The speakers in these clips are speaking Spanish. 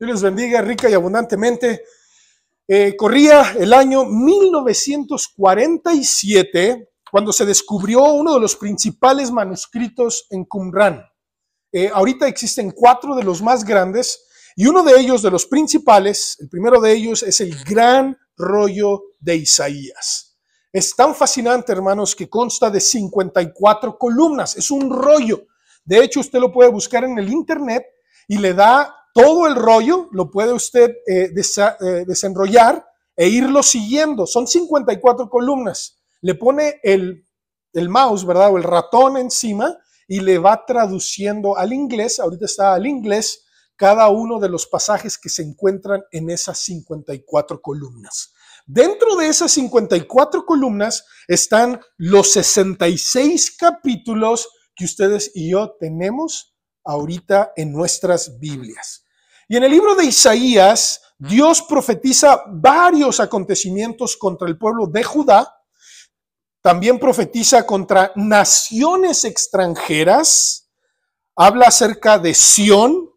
Dios les bendiga rica y abundantemente. Eh, corría el año 1947 cuando se descubrió uno de los principales manuscritos en Qumran. Eh, ahorita existen cuatro de los más grandes y uno de ellos, de los principales, el primero de ellos es el gran rollo de Isaías. Es tan fascinante, hermanos, que consta de 54 columnas. Es un rollo. De hecho, usted lo puede buscar en el Internet y le da todo el rollo lo puede usted eh, eh, desenrollar e irlo siguiendo. Son 54 columnas. Le pone el, el, mouse, ¿verdad? O el ratón encima y le va traduciendo al inglés. Ahorita está al inglés cada uno de los pasajes que se encuentran en esas 54 columnas. Dentro de esas 54 columnas están los 66 capítulos que ustedes y yo tenemos ahorita en nuestras Biblias. Y en el libro de Isaías, Dios profetiza varios acontecimientos contra el pueblo de Judá. También profetiza contra naciones extranjeras. Habla acerca de Sión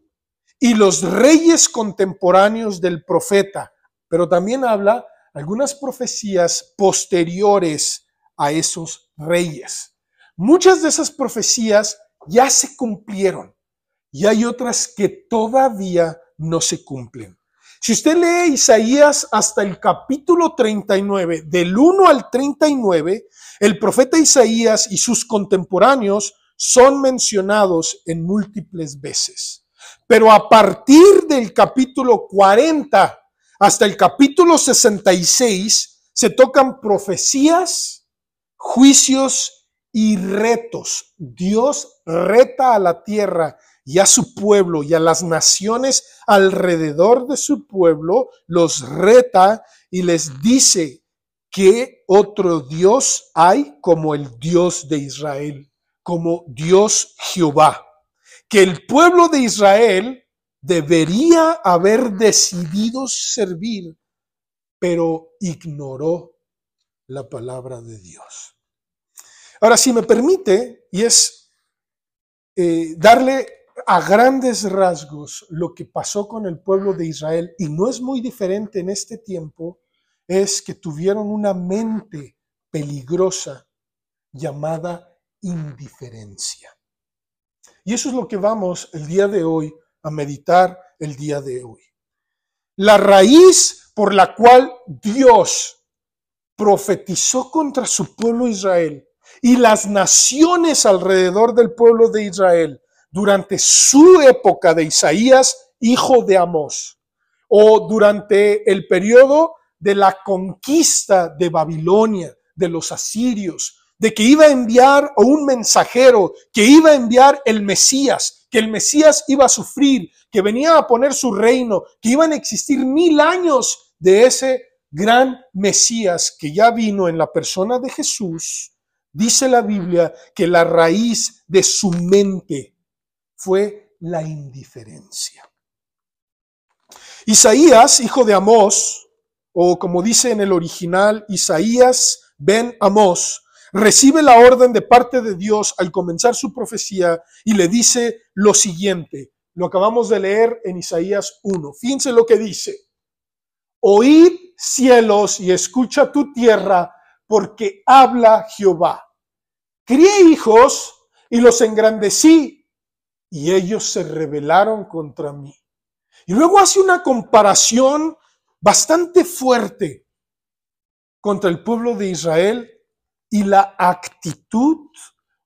y los reyes contemporáneos del profeta. Pero también habla algunas profecías posteriores a esos reyes. Muchas de esas profecías ya se cumplieron y hay otras que todavía no se cumplen. Si usted lee Isaías hasta el capítulo 39, del 1 al 39, el profeta Isaías y sus contemporáneos son mencionados en múltiples veces. Pero a partir del capítulo 40 hasta el capítulo 66 se tocan profecías, juicios y retos. Dios reta a la tierra y a su pueblo y a las naciones alrededor de su pueblo, los reta y les dice que otro Dios hay como el Dios de Israel, como Dios Jehová. Que el pueblo de Israel debería haber decidido servir, pero ignoró la palabra de Dios. Ahora, si me permite, y es eh, darle a grandes rasgos lo que pasó con el pueblo de Israel, y no es muy diferente en este tiempo, es que tuvieron una mente peligrosa llamada indiferencia. Y eso es lo que vamos el día de hoy a meditar el día de hoy. La raíz por la cual Dios profetizó contra su pueblo Israel y las naciones alrededor del pueblo de Israel durante su época de Isaías, hijo de Amós, o durante el periodo de la conquista de Babilonia, de los asirios, de que iba a enviar a un mensajero, que iba a enviar el Mesías, que el Mesías iba a sufrir, que venía a poner su reino, que iban a existir mil años de ese gran Mesías que ya vino en la persona de Jesús, Dice la Biblia que la raíz de su mente fue la indiferencia. Isaías, hijo de Amós, o como dice en el original, Isaías ben Amós, recibe la orden de parte de Dios al comenzar su profecía y le dice lo siguiente. Lo acabamos de leer en Isaías 1. Fíjense lo que dice. Oíd cielos y escucha tu tierra, porque habla Jehová. Crié hijos y los engrandecí, y ellos se rebelaron contra mí. Y luego hace una comparación bastante fuerte contra el pueblo de Israel y la actitud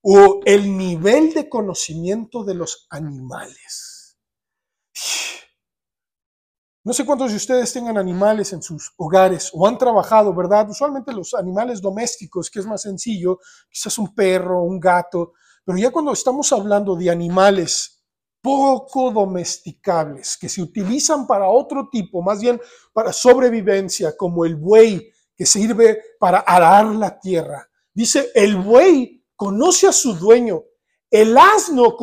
o el nivel de conocimiento de los animales. No sé cuántos de ustedes tengan animales en sus hogares o han trabajado, ¿verdad? Usualmente los animales domésticos, que es más sencillo, quizás un perro, un gato, pero ya cuando estamos hablando de animales poco domesticables, que se utilizan para otro tipo, más bien para sobrevivencia, como el buey, que sirve para arar la tierra. Dice, el buey conoce a su dueño, el asno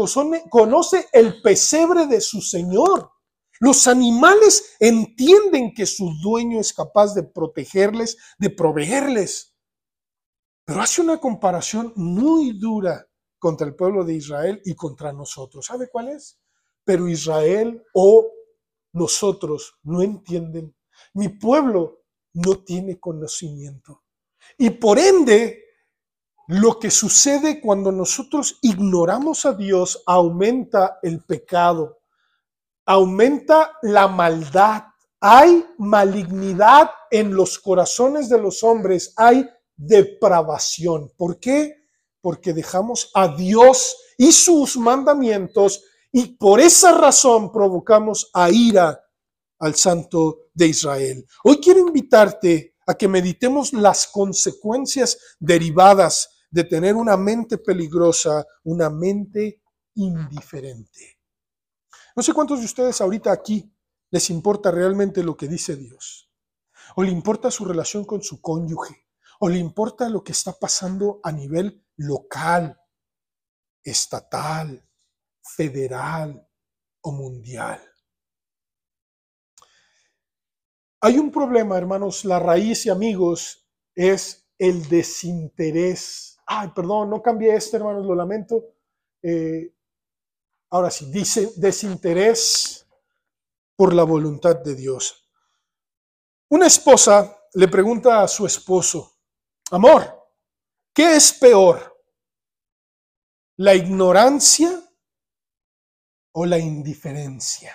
conoce el pesebre de su señor. Los animales entienden que su dueño es capaz de protegerles, de proveerles. Pero hace una comparación muy dura contra el pueblo de Israel y contra nosotros. ¿Sabe cuál es? Pero Israel o nosotros no entienden. Mi pueblo no tiene conocimiento. Y por ende, lo que sucede cuando nosotros ignoramos a Dios aumenta el pecado aumenta la maldad, hay malignidad en los corazones de los hombres, hay depravación. ¿Por qué? Porque dejamos a Dios y sus mandamientos y por esa razón provocamos a ira al Santo de Israel. Hoy quiero invitarte a que meditemos las consecuencias derivadas de tener una mente peligrosa, una mente indiferente. No sé cuántos de ustedes ahorita aquí les importa realmente lo que dice Dios. O le importa su relación con su cónyuge. O le importa lo que está pasando a nivel local, estatal, federal o mundial. Hay un problema, hermanos. La raíz y amigos es el desinterés. Ay, perdón, no cambié este, hermanos, lo lamento. Eh, Ahora sí, dice desinterés por la voluntad de Dios. Una esposa le pregunta a su esposo, amor, ¿qué es peor? ¿La ignorancia o la indiferencia?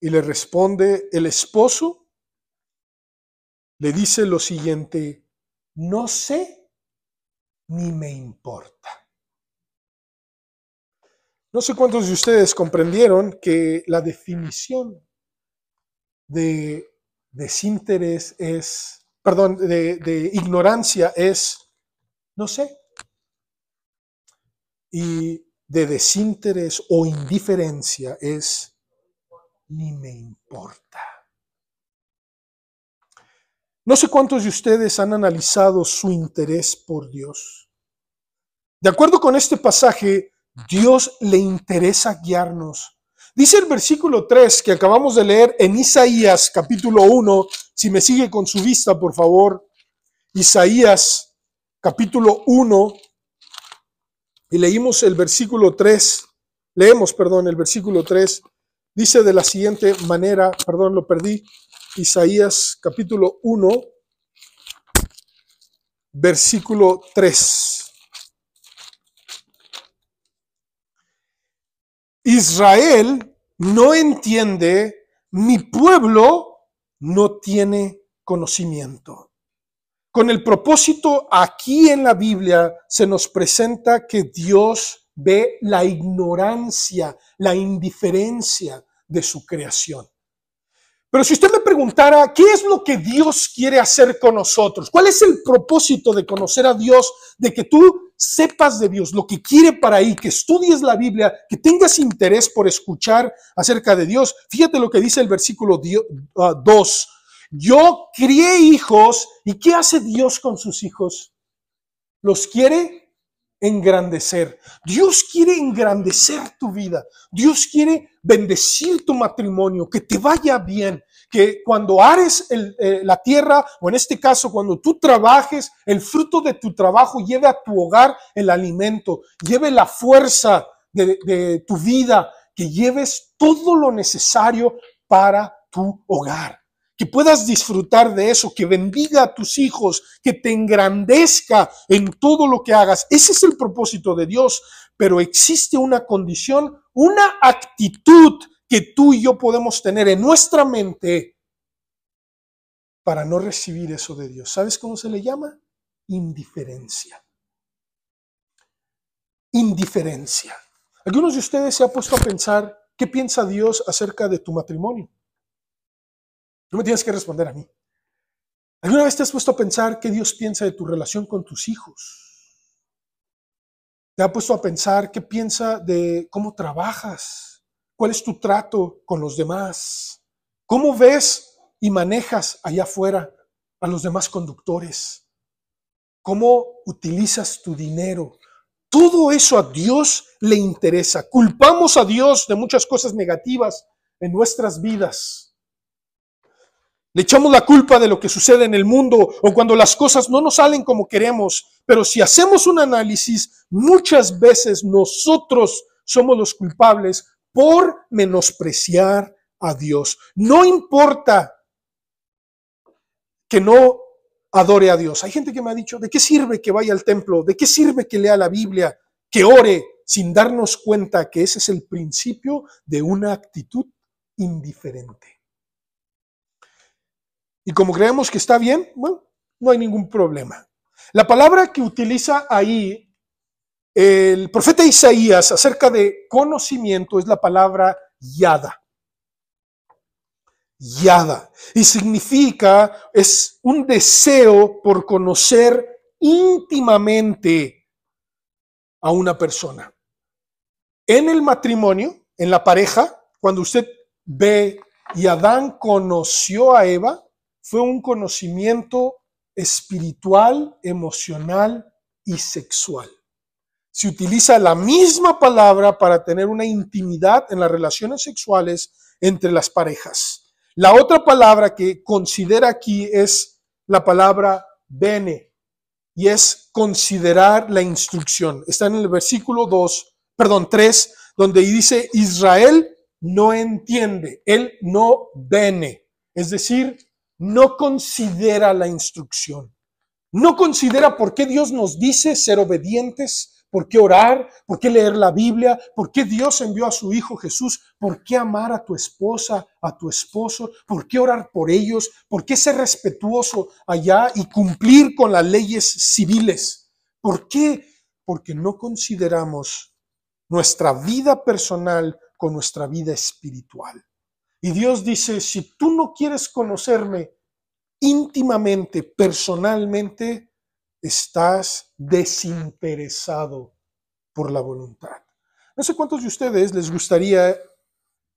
Y le responde el esposo, le dice lo siguiente, no sé ni me importa. No sé cuántos de ustedes comprendieron que la definición de desinterés es, perdón, de, ignorancia es, no sé. Y de desinterés o indiferencia es, ni me importa. No sé cuántos de ustedes han analizado su interés por Dios. De acuerdo con este pasaje, Dios le interesa guiarnos. Dice el versículo 3 que acabamos de leer en Isaías capítulo 1, si me sigue con su vista, por favor, Isaías capítulo 1, y leímos el versículo 3, leemos, perdón, el versículo 3, dice de la siguiente manera, perdón, lo perdí, Isaías capítulo 1, versículo 3. Israel no entiende, mi pueblo no tiene conocimiento. Con el propósito aquí en la Biblia se nos presenta que Dios ve la ignorancia, la indiferencia de su creación. Pero si usted me preguntara, ¿qué es lo que Dios quiere hacer con nosotros? ¿Cuál es el propósito de conocer a Dios, de que tú sepas de Dios, lo que quiere para ahí, que estudies la Biblia, que tengas interés por escuchar acerca de Dios. Fíjate lo que dice el versículo 2. Ah, Yo crié hijos y ¿qué hace Dios con sus hijos? Los quiere engrandecer. Dios quiere engrandecer tu vida. Dios quiere bendecir tu matrimonio, que te vaya bien, que cuando ares eh, la tierra, o en este caso cuando tú trabajes, el fruto de tu trabajo lleve a tu hogar el alimento, lleve la fuerza de tu vida, que lleves todo lo necesario para tu hogar que puedas disfrutar de eso, que bendiga a tus hijos, que te engrandezca en todo lo que hagas. Ese es el propósito de Dios, pero existe una condición, una actitud que tú y yo podemos tener en nuestra mente para no recibir eso de Dios. ¿Sabes cómo se le llama? Indiferencia. Indiferencia. Algunos de ustedes se han puesto a pensar qué piensa Dios acerca de tu matrimonio. No me tienes que responder a mí. ¿Alguna vez te has puesto a pensar qué Dios piensa de tu relación con tus hijos? ¿Te ha puesto a pensar qué piensa de cómo trabajas? ¿Cuál es tu trato con los demás? ¿Cómo ves y manejas allá afuera a los demás conductores? ¿Cómo utilizas tu dinero? Todo eso a Dios le interesa. Culpamos a Dios de muchas cosas negativas en nuestras vidas. Le echamos la culpa de lo que sucede en el mundo o cuando las cosas no nos salen como queremos. Pero si hacemos un análisis, muchas veces nosotros somos los culpables por menospreciar a Dios. No importa que no adore a Dios. Hay gente que me ha dicho, ¿de qué sirve que vaya al templo? ¿De qué sirve que lea la Biblia? Que ore sin darnos cuenta que ese es el principio de una actitud indiferente. Y como creemos que está bien, bueno, no hay ningún problema. La palabra que utiliza ahí el profeta Isaías acerca de conocimiento es la palabra yada. Yada. Y significa, es un deseo por conocer íntimamente a una persona. En el matrimonio, en la pareja, cuando usted ve y Adán conoció a Eva, fue un conocimiento espiritual, emocional y sexual se utiliza la misma palabra para tener una intimidad en las relaciones sexuales entre las parejas. La otra palabra que considera aquí es la palabra bene y es considerar la instrucción. Está en el versículo 2, perdón, 3, donde dice Israel no entiende, él no bene, es decir, no considera la instrucción. No considera por qué Dios nos dice ser obedientes, ¿Por qué orar? ¿Por qué leer la Biblia? ¿Por qué Dios envió a su Hijo Jesús? ¿Por qué amar a tu esposa, a tu esposo? ¿Por qué orar por ellos? ¿Por qué ser respetuoso allá y cumplir con las leyes civiles? ¿Por qué? Porque no consideramos nuestra vida personal con nuestra vida espiritual. Y Dios dice, si tú no quieres conocerme íntimamente, personalmente, estás desinteresado por la voluntad. No sé cuántos de ustedes les gustaría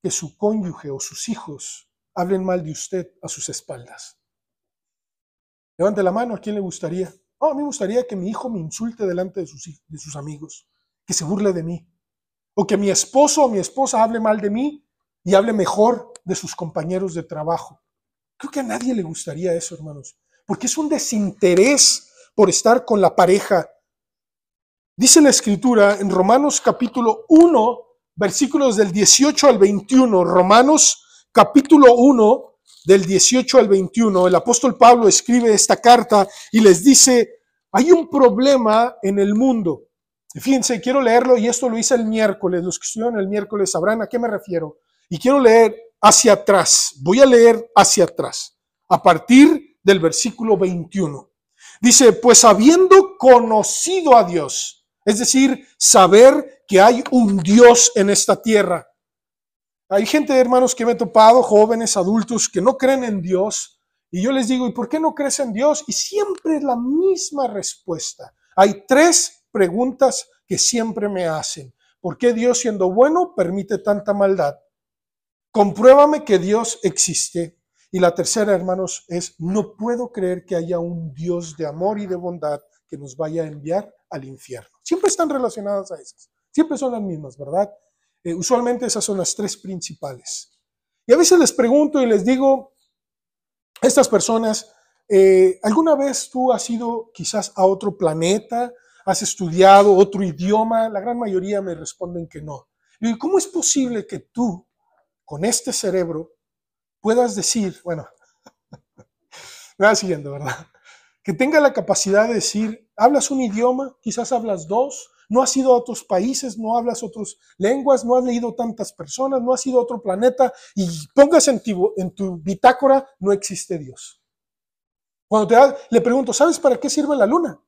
que su cónyuge o sus hijos hablen mal de usted a sus espaldas. Levante la mano, ¿a quién le gustaría? Oh, a mí me gustaría que mi hijo me insulte delante de sus, de sus amigos, que se burle de mí, o que mi esposo o mi esposa hable mal de mí y hable mejor de sus compañeros de trabajo. Creo que a nadie le gustaría eso, hermanos, porque es un desinterés por estar con la pareja. Dice la escritura en Romanos capítulo 1, versículos del 18 al 21. Romanos capítulo 1, del 18 al 21. El apóstol Pablo escribe esta carta y les dice, hay un problema en el mundo. Fíjense, quiero leerlo y esto lo hice el miércoles. Los que estuvieron el miércoles sabrán a qué me refiero. Y quiero leer hacia atrás. Voy a leer hacia atrás, a partir del versículo 21. Dice, pues habiendo conocido a Dios, es decir, saber que hay un Dios en esta tierra. Hay gente, hermanos, que me he topado, jóvenes, adultos, que no creen en Dios. Y yo les digo, ¿y por qué no crees en Dios? Y siempre es la misma respuesta. Hay tres preguntas que siempre me hacen. ¿Por qué Dios siendo bueno permite tanta maldad? Compruébame que Dios existe. Y la tercera, hermanos, es no puedo creer que haya un Dios de amor y de bondad que nos vaya a enviar al infierno. Siempre están relacionadas a esas. Siempre son las mismas, ¿verdad? Eh, usualmente esas son las tres principales. Y a veces les pregunto y les digo estas personas, eh, ¿alguna vez tú has ido quizás a otro planeta? ¿Has estudiado otro idioma? La gran mayoría me responden que no. Y ¿cómo es posible que tú, con este cerebro, puedas decir, bueno, me va siguiendo, ¿verdad? Que tenga la capacidad de decir, hablas un idioma, quizás hablas dos, no has ido a otros países, no hablas otras lenguas, no has leído tantas personas, no has ido a otro planeta y pongas en tu, en tu bitácora, no existe Dios. Cuando te le pregunto, ¿sabes para qué sirve la luna?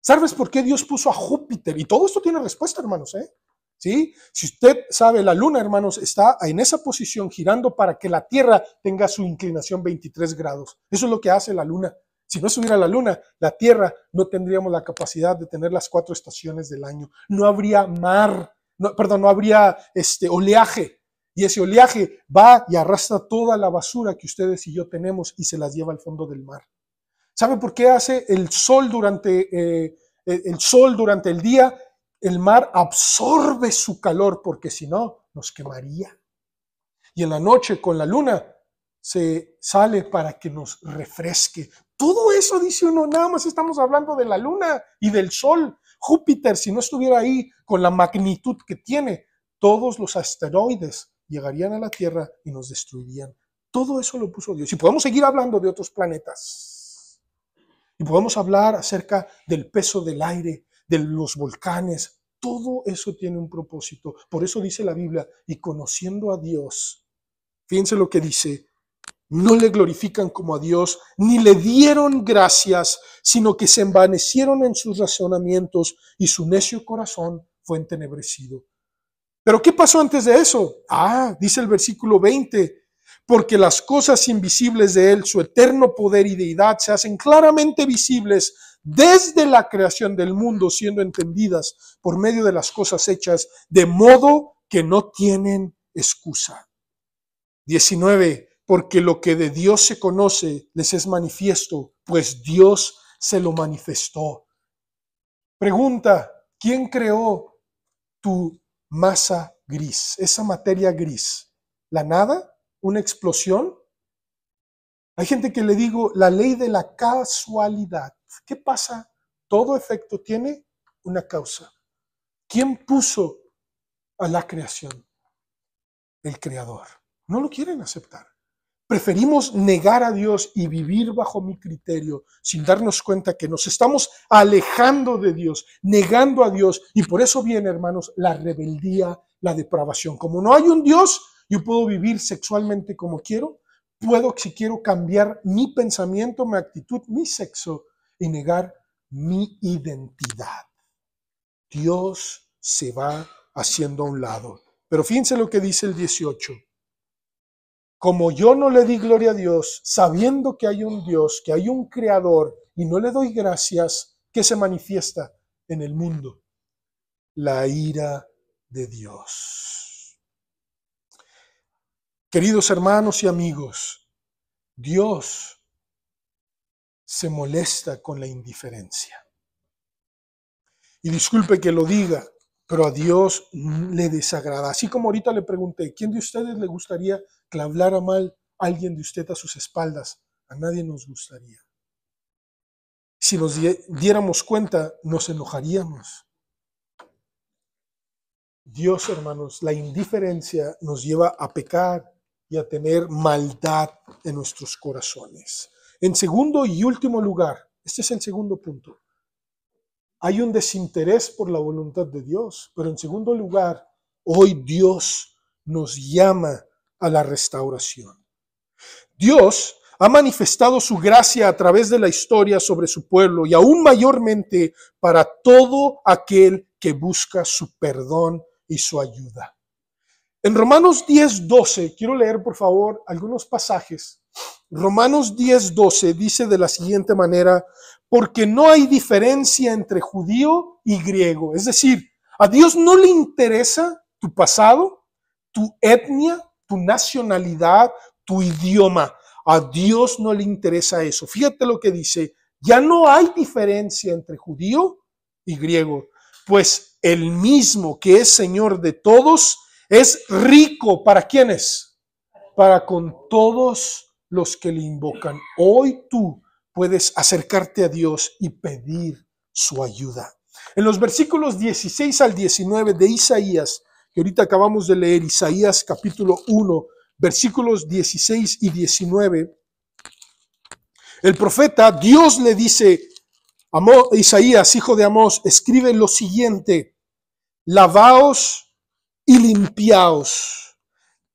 ¿Sabes por qué Dios puso a Júpiter? Y todo esto tiene respuesta, hermanos, ¿eh? Si usted sabe, la luna, hermanos, está en esa posición girando para que la Tierra tenga su inclinación 23 grados. Eso es lo que hace la luna. Si no estuviera la luna, la Tierra no tendríamos la capacidad de tener las cuatro estaciones del año. No habría mar, no, perdón, no habría este oleaje. Y ese oleaje va y arrastra toda la basura que ustedes y yo tenemos y se las lleva al fondo del mar. ¿Sabe por qué hace el sol durante eh, el sol durante el día el mar absorbe su calor porque si no, nos quemaría. Y en la noche con la luna se sale para que nos refresque. Todo eso dice uno, nada más estamos hablando de la luna y del sol. Júpiter, si no estuviera ahí con la magnitud que tiene, todos los asteroides llegarían a la Tierra y nos destruirían. Todo eso lo puso Dios. Y podemos seguir hablando de otros planetas. Y podemos hablar acerca del peso del aire, de los volcanes. Todo eso tiene un propósito. Por eso dice la Biblia, y conociendo a Dios, fíjense lo que dice, no le glorifican como a Dios, ni le dieron gracias, sino que se envanecieron en sus razonamientos y su necio corazón fue entenebrecido. Pero ¿qué pasó antes de eso? Ah, dice el versículo 20, porque las cosas invisibles de Él, su eterno poder y deidad, se hacen claramente visibles desde la creación del mundo siendo entendidas por medio de las cosas hechas, de modo que no tienen excusa. 19. Porque lo que de Dios se conoce les es manifiesto, pues Dios se lo manifestó. Pregunta, ¿quién creó tu masa gris, esa materia gris? ¿La nada? ¿Una explosión? Hay gente que le digo la ley de la casualidad. ¿Qué pasa? Todo efecto tiene una causa. ¿Quién puso a la creación? El creador. No lo quieren aceptar. Preferimos negar a Dios y vivir bajo mi criterio sin darnos cuenta que nos estamos alejando de Dios, negando a Dios. Y por eso viene, hermanos, la rebeldía, la depravación. Como no hay un Dios, yo puedo vivir sexualmente como quiero, puedo, si quiero, cambiar mi pensamiento, mi actitud, mi sexo y negar mi identidad. Dios se va haciendo a un lado. Pero fíjense lo que dice el 18. Como yo no le di gloria a Dios, sabiendo que hay un Dios, que hay un creador, y no le doy gracias, que se manifiesta en el mundo? La ira de Dios. Queridos hermanos y amigos, Dios se molesta con la indiferencia. Y disculpe que lo diga, pero a Dios le desagrada. Así como ahorita le pregunté, ¿quién de ustedes le gustaría que hablara mal a alguien de usted a sus espaldas? A nadie nos gustaría. Si nos diéramos cuenta, nos enojaríamos. Dios, hermanos, la indiferencia nos lleva a pecar y a tener maldad en nuestros corazones. En segundo y último lugar, este es el segundo punto, hay un desinterés por la voluntad de Dios, pero en segundo lugar, hoy Dios nos llama a la restauración. Dios ha manifestado su gracia a través de la historia sobre su pueblo y aún mayormente para todo aquel que busca su perdón y su ayuda. En Romanos 10, 12, quiero leer por favor algunos pasajes Romanos 10 12 dice de la siguiente manera, porque no hay diferencia entre judío y griego. Es decir, a Dios no le interesa tu pasado, tu etnia, tu nacionalidad, tu idioma. A Dios no le interesa eso. Fíjate lo que dice, ya no hay diferencia entre judío y griego, pues el mismo que es Señor de todos es rico. ¿Para quiénes? Para con todos los que le invocan. Hoy tú puedes acercarte a Dios y pedir su ayuda. En los versículos 16 al 19 de Isaías, que ahorita acabamos de leer, Isaías capítulo 1, versículos 16 y 19, el profeta Dios le dice, Amó, Isaías, hijo de Amós, escribe lo siguiente, lavaos y limpiaos,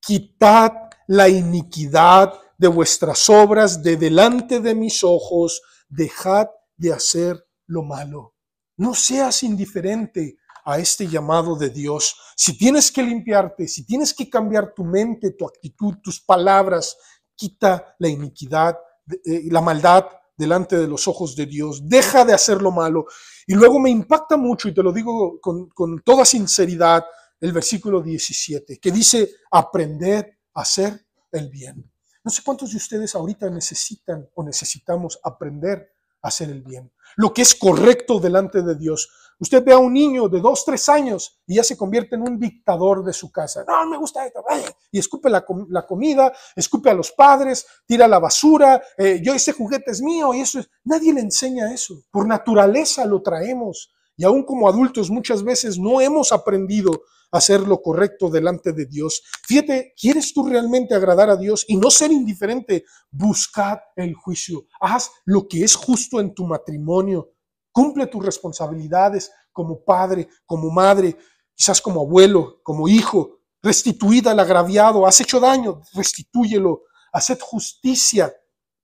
quitad la iniquidad de vuestras obras de delante de mis ojos, dejad de hacer lo malo. No seas indiferente a este llamado de Dios. Si tienes que limpiarte, si tienes que cambiar tu mente, tu actitud, tus palabras, quita la iniquidad, y eh, la maldad delante de los ojos de Dios, deja de hacer lo malo. Y luego me impacta mucho, y te lo digo con, con toda sinceridad, el versículo 17, que dice, aprended a hacer el bien. No sé cuántos de ustedes ahorita necesitan o necesitamos aprender a hacer el bien, lo que es correcto delante de Dios. Usted ve a un niño de dos, tres años y ya se convierte en un dictador de su casa. No, me gusta esto. y escupe la, comida, escupe a los padres, tira la basura. Eh, yo ese juguete es mío y eso es. Nadie le enseña eso. Por naturaleza lo traemos. Y aún como adultos muchas veces no hemos aprendido hacer lo correcto delante de Dios. Fíjate, ¿quieres tú realmente agradar a Dios y no ser indiferente? Buscad el juicio. Haz lo que es justo en tu matrimonio. Cumple tus responsabilidades como padre, como madre, quizás como abuelo, como hijo. Restituid al agraviado. Has hecho daño, restitúyelo. Haced justicia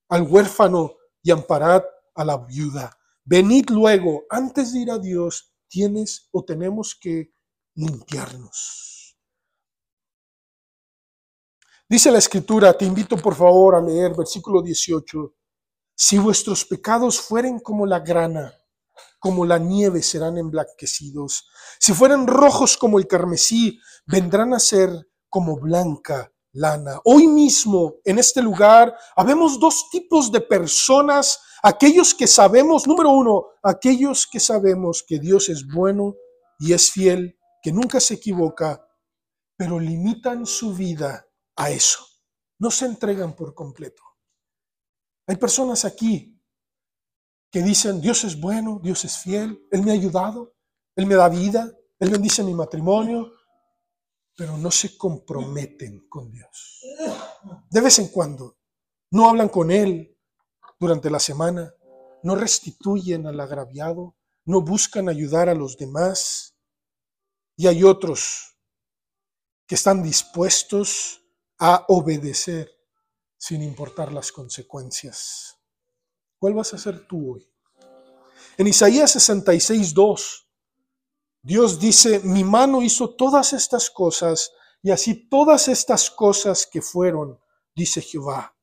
al huérfano y amparad a la viuda. Venid luego, antes de ir a Dios, tienes o tenemos que limpiarnos. Dice la escritura, te invito por favor a leer versículo 18, si vuestros pecados fueren como la grana, como la nieve serán emblanquecidos, si fueren rojos como el carmesí, vendrán a ser como blanca lana. Hoy mismo, en este lugar, habemos dos tipos de personas, aquellos que sabemos, número uno, aquellos que sabemos que Dios es bueno y es fiel que nunca se equivoca, pero limitan su vida a eso. No se entregan por completo. Hay personas aquí que dicen, Dios es bueno, Dios es fiel, Él me ha ayudado, Él me da vida, Él bendice mi matrimonio, pero no se comprometen con Dios. De vez en cuando, no hablan con Él durante la semana, no restituyen al agraviado, no buscan ayudar a los demás y hay otros que están dispuestos a obedecer sin importar las consecuencias. ¿Cuál vas a ser tú hoy? En Isaías 66, 2, Dios dice, mi mano hizo todas estas cosas y así todas estas cosas que fueron, dice Jehová.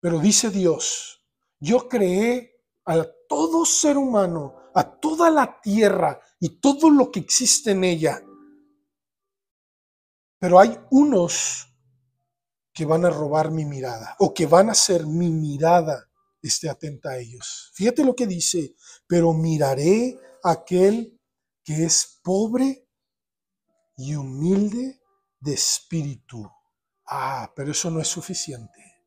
Pero dice Dios, yo creé a todo ser humano, a toda la tierra, y todo lo que existe en ella. Pero hay unos que van a robar mi mirada o que van a hacer mi mirada esté atenta a ellos. Fíjate lo que dice, pero miraré a aquel que es pobre y humilde de espíritu. Ah, pero eso no es suficiente.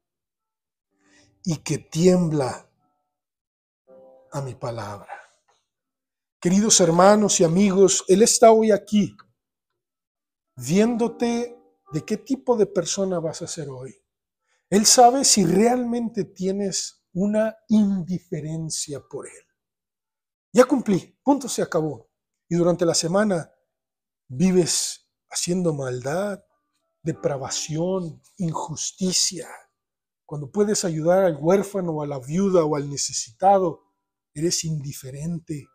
Y que tiembla a mi palabra. Queridos hermanos y amigos, Él está hoy aquí viéndote de qué tipo de persona vas a ser hoy. Él sabe si realmente tienes una indiferencia por Él. Ya cumplí, punto se acabó. Y durante la semana vives haciendo maldad, depravación, injusticia. Cuando puedes ayudar al huérfano, a la viuda o al necesitado, eres indiferente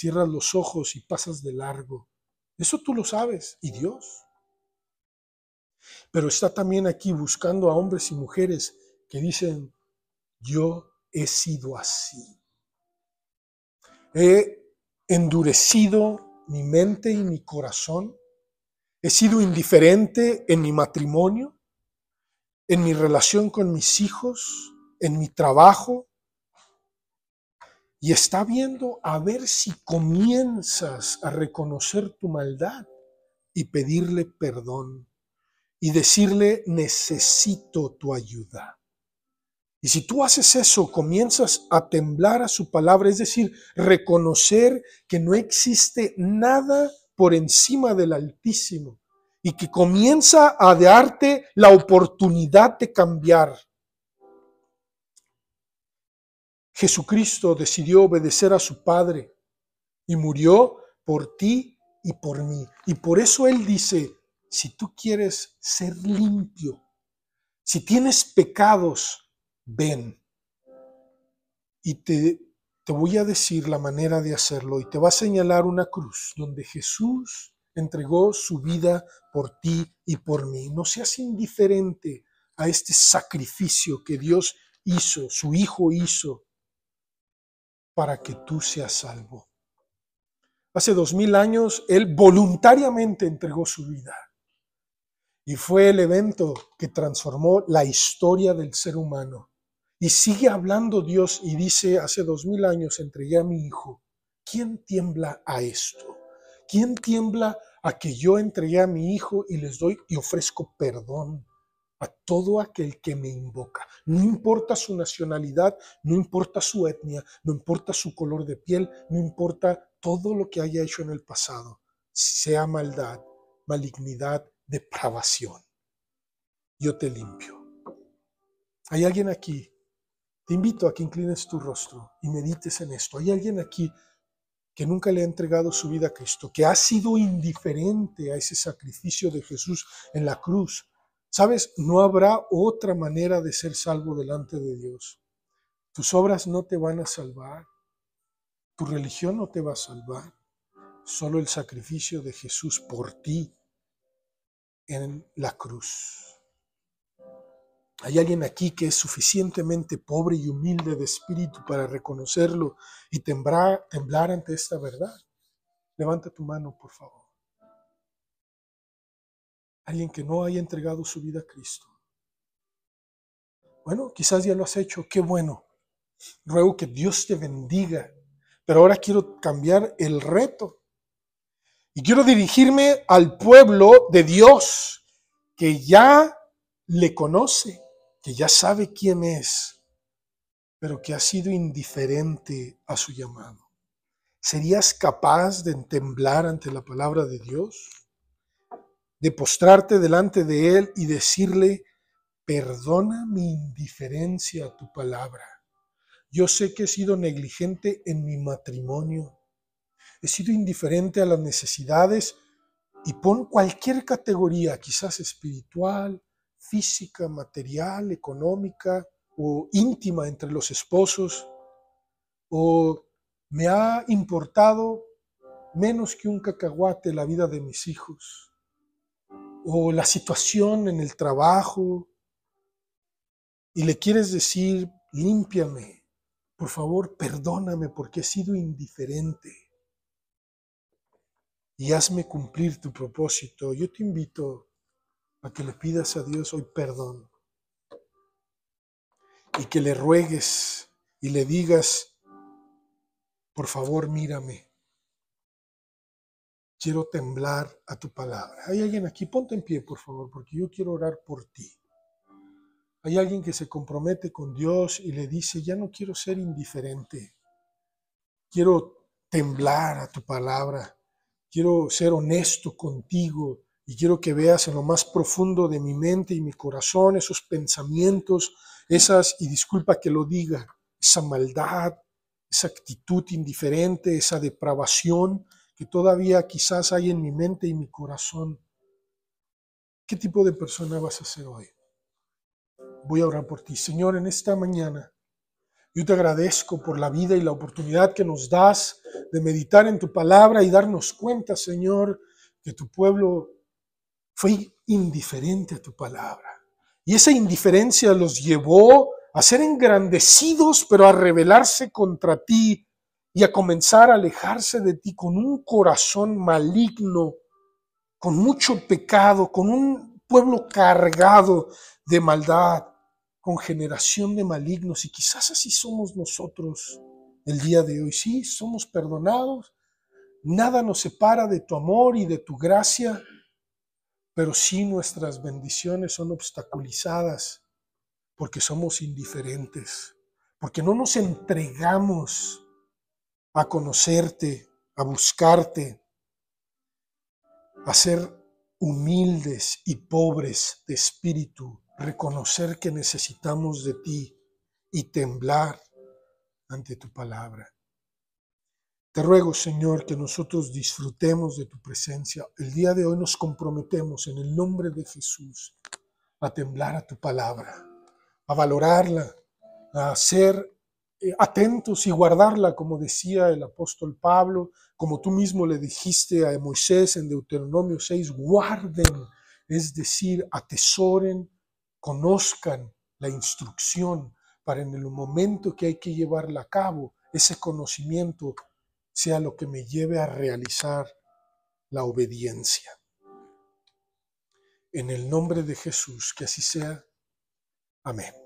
cierras los ojos y pasas de largo. Eso tú lo sabes, y Dios. Pero está también aquí buscando a hombres y mujeres que dicen, yo he sido así. He endurecido mi mente y mi corazón. He sido indiferente en mi matrimonio, en mi relación con mis hijos, en mi trabajo, y está viendo a ver si comienzas a reconocer tu maldad y pedirle perdón y decirle, necesito tu ayuda. Y si tú haces eso, comienzas a temblar a su palabra, es decir, reconocer que no existe nada por encima del Altísimo y que comienza a darte la oportunidad de cambiar Jesucristo decidió obedecer a su Padre y murió por ti y por mí. Y por eso Él dice, si tú quieres ser limpio, si tienes pecados, ven. Y te, te voy a decir la manera de hacerlo y te va a señalar una cruz donde Jesús entregó su vida por ti y por mí. No seas indiferente a este sacrificio que Dios hizo, su Hijo hizo para que tú seas salvo. Hace dos mil años, Él voluntariamente entregó su vida. Y fue el evento que transformó la historia del ser humano. Y sigue hablando Dios y dice, hace dos mil años entregué a mi hijo. ¿Quién tiembla a esto? ¿Quién tiembla a que yo entregué a mi hijo y les doy y ofrezco perdón a todo aquel que me invoca. No importa su nacionalidad, no importa su etnia, no importa su color de piel, no importa todo lo que haya hecho en el pasado, sea maldad, malignidad, depravación. Yo te limpio. Hay alguien aquí, te invito a que inclines tu rostro y medites en esto. Hay alguien aquí que nunca le ha entregado su vida a Cristo, que ha sido indiferente a ese sacrificio de Jesús en la cruz, Sabes, no habrá otra manera de ser salvo delante de Dios. Tus obras no te van a salvar. Tu religión no te va a salvar. Solo el sacrificio de Jesús por ti en la cruz. Hay alguien aquí que es suficientemente pobre y humilde de espíritu para reconocerlo y temblar, temblar ante esta verdad. Levanta tu mano, por favor alguien que no haya entregado su vida a Cristo. Bueno, quizás ya lo has hecho, qué bueno. Ruego que Dios te bendiga. Pero ahora quiero cambiar el reto. Y quiero dirigirme al pueblo de Dios que ya le conoce, que ya sabe quién es, pero que ha sido indiferente a su llamado. ¿Serías capaz de temblar ante la palabra de Dios? de postrarte delante de Él y decirle, perdona mi indiferencia a tu palabra. Yo sé que he sido negligente en mi matrimonio. He sido indiferente a las necesidades y pon cualquier categoría, quizás espiritual, física, material, económica o íntima entre los esposos, o me ha importado menos que un cacahuate la vida de mis hijos o la situación en el trabajo y le quieres decir, límpiame, por favor, perdóname porque he sido indiferente y hazme cumplir tu propósito. Yo te invito a que le pidas a Dios hoy perdón y que le ruegues y le digas, por favor, mírame quiero temblar a tu palabra. Hay alguien aquí, ponte en pie, por favor, porque yo quiero orar por ti. Hay alguien que se compromete con Dios y le dice, ya no quiero ser indiferente, quiero temblar a tu palabra, quiero ser honesto contigo y quiero que veas en lo más profundo de mi mente y mi corazón esos pensamientos, esas, y disculpa que lo diga, esa maldad, esa actitud indiferente, esa depravación que todavía quizás hay en mi mente y mi corazón. ¿Qué tipo de persona vas a ser hoy? Voy a orar por ti. Señor, en esta mañana, yo te agradezco por la vida y la oportunidad que nos das de meditar en tu palabra y darnos cuenta, Señor, que tu pueblo fue indiferente a tu palabra. Y esa indiferencia los llevó a ser engrandecidos, pero a rebelarse contra ti y a comenzar a alejarse de ti con un corazón maligno, con mucho pecado, con un pueblo cargado de maldad, con generación de malignos. Y quizás así somos nosotros el día de hoy. Sí, somos perdonados, nada nos separa de tu amor y de tu gracia, pero sí nuestras bendiciones son obstaculizadas porque somos indiferentes, porque no nos entregamos a conocerte, a buscarte, a ser humildes y pobres de espíritu, reconocer que necesitamos de ti y temblar ante tu palabra. Te ruego, Señor, que nosotros disfrutemos de tu presencia. El día de hoy nos comprometemos en el nombre de Jesús a temblar a tu palabra, a valorarla, a hacer eh, atentos y guardarla, como decía el apóstol Pablo, como tú mismo le dijiste a Moisés en Deuteronomio 6, guarden, es decir, atesoren, conozcan la instrucción para en el momento que hay que llevarla a cabo, ese conocimiento sea lo que me lleve a realizar la obediencia. En el nombre de Jesús, que así sea. Amén.